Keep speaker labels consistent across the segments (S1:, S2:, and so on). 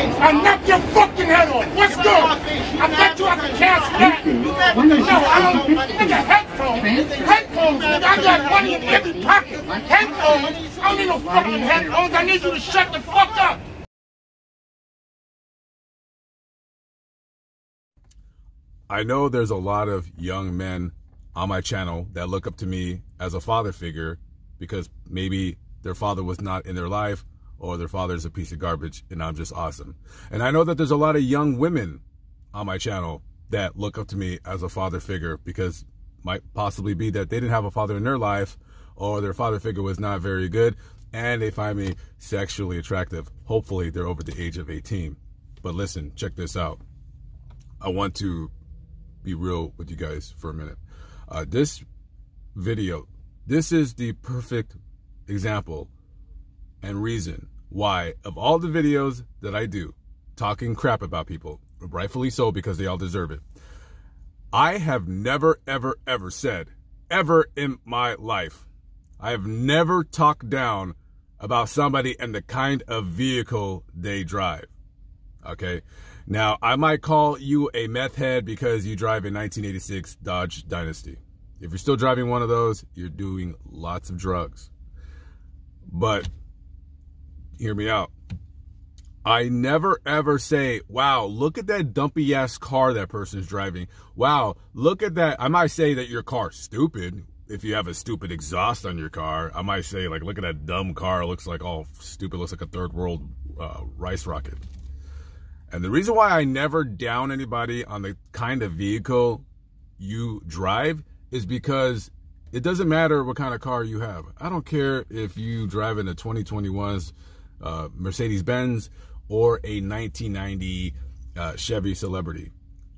S1: I'll knock your fucking head off. What's good? I bet you I can cast. that. No, I don't. Nigga, headphones. Headphones, nigga. I got money in every pocket. Headphones. I don't need no fucking headphones. I need you to shut the fuck up. I know there's a lot of young men on my channel that look up to me as a father figure because maybe their father was not in their life or their father's a piece of garbage and I'm just awesome. And I know that there's a lot of young women on my channel that look up to me as a father figure because might possibly be that they didn't have a father in their life or their father figure was not very good and they find me sexually attractive. Hopefully they're over the age of 18. But listen, check this out. I want to be real with you guys for a minute. Uh, this video, this is the perfect example and reason why, of all the videos that I do, talking crap about people, rightfully so because they all deserve it, I have never, ever, ever said, ever in my life, I have never talked down about somebody and the kind of vehicle they drive. Okay. Now, I might call you a meth head because you drive a 1986 Dodge Dynasty. If you're still driving one of those, you're doing lots of drugs. But hear me out. I never ever say, wow, look at that dumpy ass car that person's driving. Wow, look at that. I might say that your car's stupid. If you have a stupid exhaust on your car, I might say, like, look at that dumb car. It looks like all oh, stupid. Looks like a third world uh, rice rocket. And the reason why I never down anybody on the kind of vehicle you drive is because it doesn't matter what kind of car you have. I don't care if you drive in a 2021's uh, Mercedes Benz or a 1990 uh, Chevy Celebrity.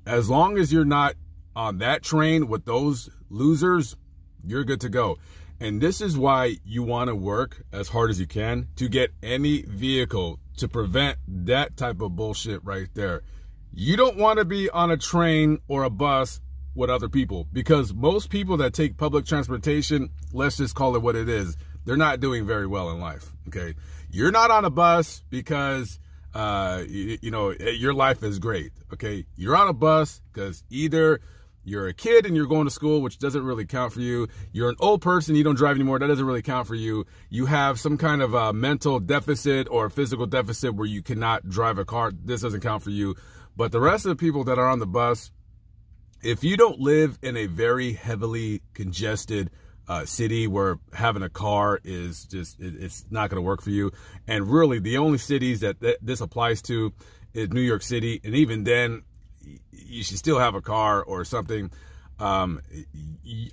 S1: As long as you're not on that train with those losers, you're good to go. And this is why you want to work as hard as you can to get any vehicle to prevent that type of bullshit right there. You don't want to be on a train or a bus with other people because most people that take public transportation, let's just call it what it is, they're not doing very well in life. Okay. You're not on a bus because, uh, you, you know, eh, your life is great. Okay. You're on a bus because either you're a kid and you're going to school, which doesn't really count for you. You're an old person, you don't drive anymore, that doesn't really count for you. You have some kind of a uh, mental deficit or physical deficit where you cannot drive a car, this doesn't count for you. But the rest of the people that are on the bus, if you don't live in a very heavily congested uh, city where having a car is just it, it's not going to work for you. And really, the only cities that th this applies to is New York City, and even then, you should still have a car or something. Um,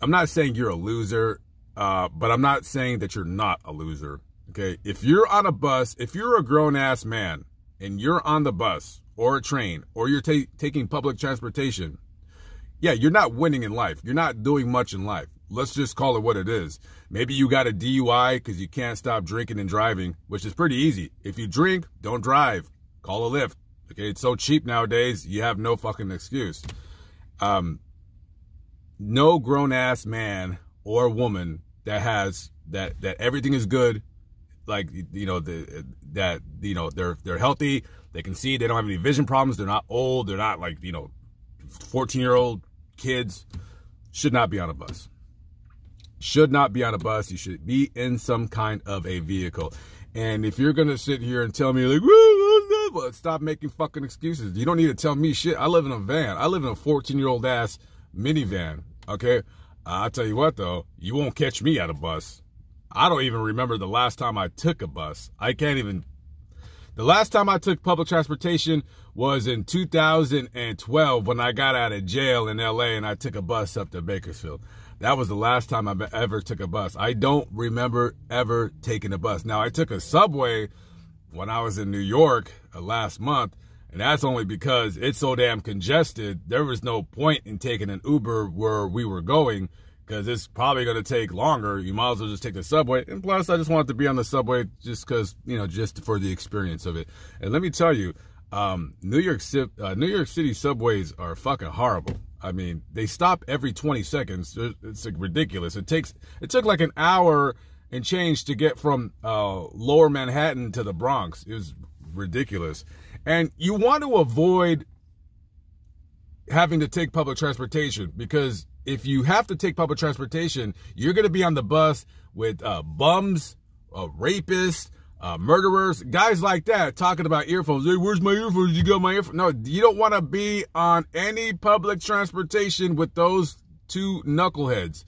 S1: I'm not saying you're a loser, uh, but I'm not saying that you're not a loser. Okay, if you're on a bus, if you're a grown ass man and you're on the bus or a train or you're ta taking public transportation yeah, you're not winning in life. You're not doing much in life. Let's just call it what it is. Maybe you got a DUI because you can't stop drinking and driving, which is pretty easy. If you drink, don't drive. Call a lift. Okay, it's so cheap nowadays, you have no fucking excuse. Um, no grown ass man or woman that has that that everything is good, like you know the that you know they're they're healthy, they can see, they don't have any vision problems, they're not old, they're not like you know, fourteen year old kids should not be on a bus. Should not be on a bus. You should be in some kind of a vehicle. And if you're going to sit here and tell me, like, stop making fucking excuses. You don't need to tell me shit. I live in a van. I live in a 14-year-old ass minivan, okay? I'll tell you what, though. You won't catch me at a bus. I don't even remember the last time I took a bus. I can't even the last time I took public transportation was in 2012 when I got out of jail in LA and I took a bus up to Bakersfield. That was the last time I ever took a bus. I don't remember ever taking a bus. Now, I took a subway when I was in New York uh, last month, and that's only because it's so damn congested. There was no point in taking an Uber where we were going because it's probably going to take longer. You might as well just take the subway. And plus, I just wanted to be on the subway just because, you know, just for the experience of it. And let me tell you, um, New York City, uh, New York City subways are fucking horrible. I mean, they stop every 20 seconds. It's like, ridiculous. It takes, it took like an hour and change to get from uh, lower Manhattan to the Bronx. It was ridiculous. And you want to avoid having to take public transportation because if you have to take public transportation, you're going to be on the bus with uh, bums, uh, rapists, uh, murderers, guys like that talking about earphones. Hey, where's my earphones? You got my earphones? No, you don't want to be on any public transportation with those two knuckleheads.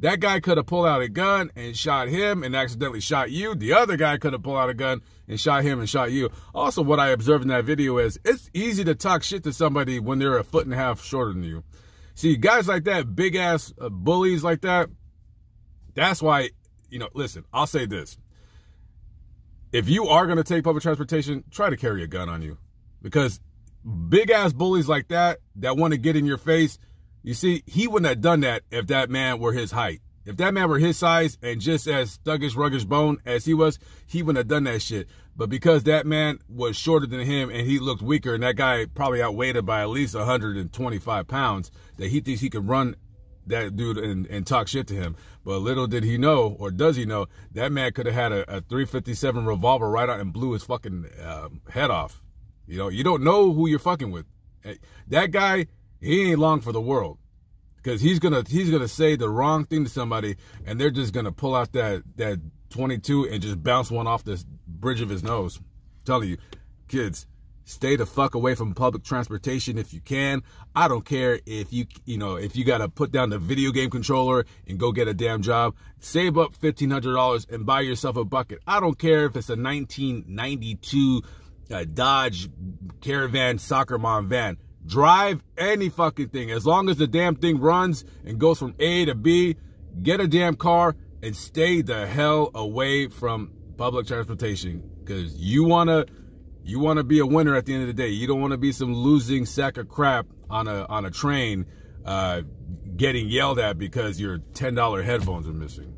S1: That guy could have pulled out a gun and shot him and accidentally shot you. The other guy could have pulled out a gun and shot him and shot you. Also, what I observed in that video is it's easy to talk shit to somebody when they're a foot and a half shorter than you. See, guys like that, big ass uh, bullies like that, that's why, you know, listen, I'll say this. If you are going to take public transportation, try to carry a gun on you because big ass bullies like that, that want to get in your face, you see, he wouldn't have done that if that man were his height. If that man were his size and just as thuggish, ruggish bone as he was, he wouldn't have done that shit. But because that man was shorter than him and he looked weaker, and that guy probably outweighed him by at least 125 pounds, that he thinks he could run that dude and, and talk shit to him. But little did he know, or does he know, that man could have had a, a 357 revolver right out and blew his fucking um, head off. You know, you don't know who you're fucking with. Eh, that guy, he ain't long for the world because he's gonna he's gonna say the wrong thing to somebody, and they're just gonna pull out that that 22 and just bounce one off the bridge of his nose. I'm telling you, kids, stay the fuck away from public transportation if you can. I don't care if you you know if you gotta put down the video game controller and go get a damn job. Save up fifteen hundred dollars and buy yourself a bucket. I don't care if it's a 1992 uh, Dodge Caravan soccer mom van. Drive any fucking thing. As long as the damn thing runs and goes from A to B, get a damn car and stay the hell away from public transportation. Cause you wanna you wanna be a winner at the end of the day. You don't wanna be some losing sack of crap on a on a train uh, getting yelled at because your ten dollar headphones are missing.